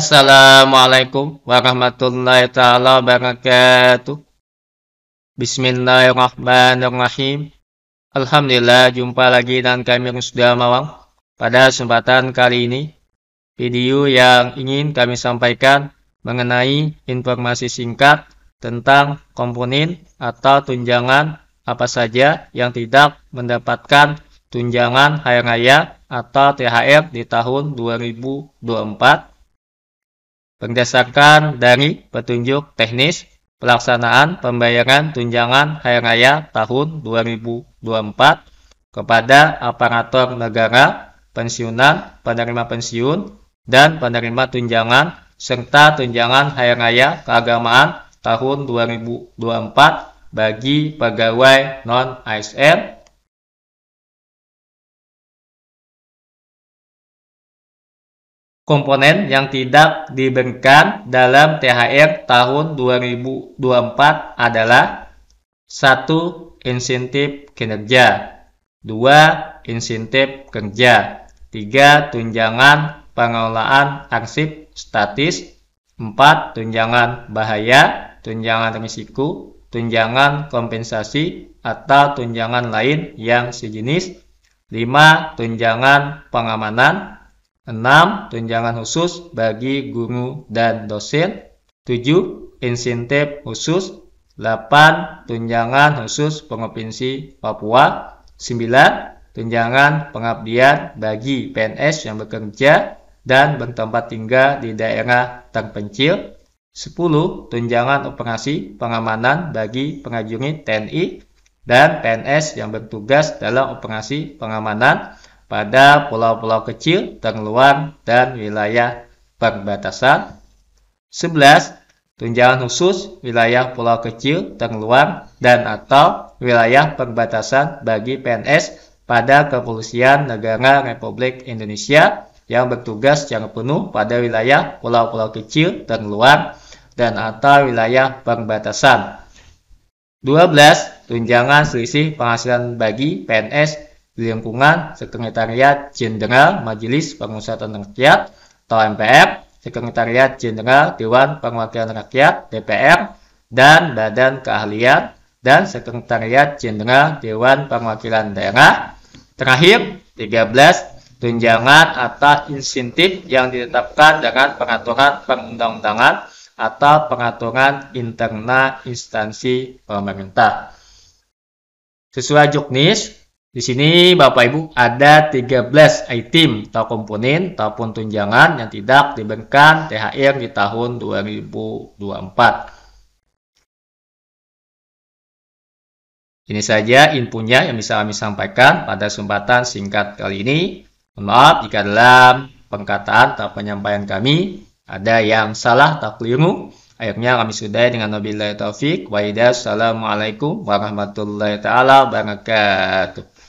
Assalamualaikum warahmatullahi taala wabarakatuh. Bismillahirrahmanirrahim. Alhamdulillah jumpa lagi dengan kami sudah Mawang. Pada kesempatan kali ini, video yang ingin kami sampaikan mengenai informasi singkat tentang komponen atau tunjangan apa saja yang tidak mendapatkan tunjangan hari raya atau THR di tahun 2024 berdasarkan dari petunjuk teknis pelaksanaan pembayaran tunjangan hari raya tahun 2024 kepada aparatur negara, pensiunan, penerima pensiun, dan penerima tunjangan serta tunjangan hari raya keagamaan tahun 2024 bagi pegawai non-ASN komponen yang tidak diberikan dalam THR tahun 2024 adalah 1. Insentif kinerja 2. Insentif kerja 3. Tunjangan pengelolaan arsip statis 4. Tunjangan bahaya, tunjangan risiko, tunjangan kompensasi atau tunjangan lain yang sejenis 5. Tunjangan pengamanan 6. Tunjangan khusus bagi guru dan dosen 7. Insentif khusus 8. Tunjangan khusus Provinsi Papua 9. Tunjangan pengabdian bagi PNS yang bekerja dan bertempat tinggal di daerah terpencil 10. Tunjangan operasi pengamanan bagi pengajungi TNI dan PNS yang bertugas dalam operasi pengamanan pada pulau-pulau kecil terluar dan wilayah perbatasan. 11. Tunjangan khusus wilayah pulau kecil terluar dan atau wilayah perbatasan bagi PNS pada Kepolisian Negara Republik Indonesia yang bertugas secara penuh pada wilayah pulau-pulau kecil terluar dan atau wilayah perbatasan. 12. Tunjangan selisih penghasilan bagi PNS lingkungan, sekretariat jenderal Majelis Permusyawaratan Rakyat atau MPR, sekretariat jenderal Dewan Perwakilan Rakyat DPR, dan Badan Keahlian dan Sekretariat Jenderal Dewan Perwakilan Daerah. Terakhir, 13 tunjangan atau insentif yang ditetapkan dengan peraturan perundang-undangan atau peraturan internal instansi pemerintah. Sesuai juknis, di sini Bapak Ibu ada 13 item atau komponen ataupun tunjangan yang tidak diberikan THR di tahun 2024. Ini saja infonya yang bisa kami sampaikan pada kesempatan singkat kali ini. Mohon maaf jika dalam pengkataan atau penyampaian kami ada yang salah atau keliru. Akhirnya kami sudah dengan Nabi taufik wa Assalamualaikum warahmatullahi taala wabarakatuh.